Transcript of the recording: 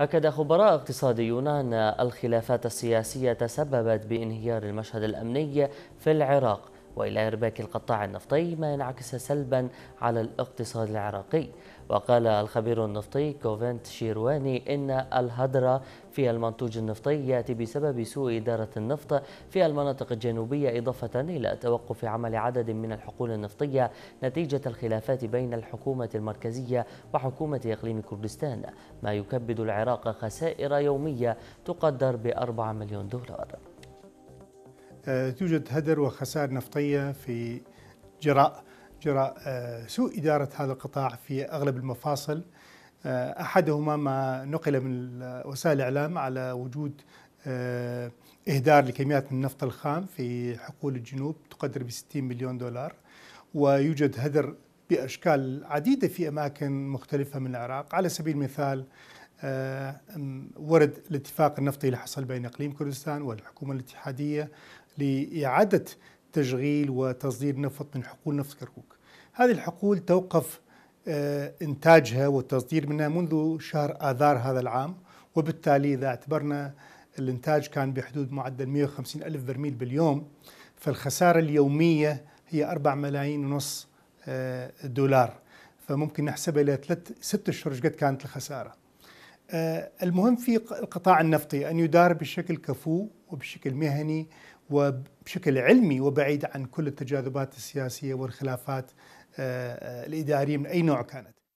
أكد خبراء اقتصاديون أن الخلافات السياسية تسببت بانهيار المشهد الأمني في العراق والى ارباك القطاع النفطي ما ينعكس سلبا على الاقتصاد العراقي وقال الخبير النفطي كوفنت شيرواني ان الهدره في المنتوج النفطي ياتي بسبب سوء اداره النفط في المناطق الجنوبيه اضافه الى توقف عمل عدد من الحقول النفطيه نتيجه الخلافات بين الحكومه المركزيه وحكومه اقليم كردستان ما يكبد العراق خسائر يوميه تقدر ب 4 مليون دولار آه، توجد هدر وخسائر نفطية في جراء جراء آه، سوء إدارة هذا القطاع في أغلب المفاصل آه، أحدهما ما نقل من وسائل الإعلام على وجود إهدار لكميات من النفط الخام في حقول الجنوب تقدر ب 60 مليون دولار ويوجد هدر بأشكال عديدة في أماكن مختلفة من العراق على سبيل المثال ورد الاتفاق النفطي اللي حصل بين اقليم كردستان والحكومه الاتحاديه لاعاده تشغيل وتصدير نفط من حقول نفط كركوك. هذه الحقول توقف آه، انتاجها والتصدير منها منذ شهر اذار هذا العام وبالتالي اذا اعتبرنا الانتاج كان بحدود معدل 150 الف برميل باليوم فالخساره اليوميه هي 4 ملايين ونص آه، دولار فممكن نحسبها الى ست اشهر قد كانت الخساره. آه، المهم في القطاع النفطي أن يدار بشكل كفو وبشكل مهني وبشكل علمي وبعيد عن كل التجاذبات السياسية والخلافات آه، آه، الإدارية من أي نوع كانت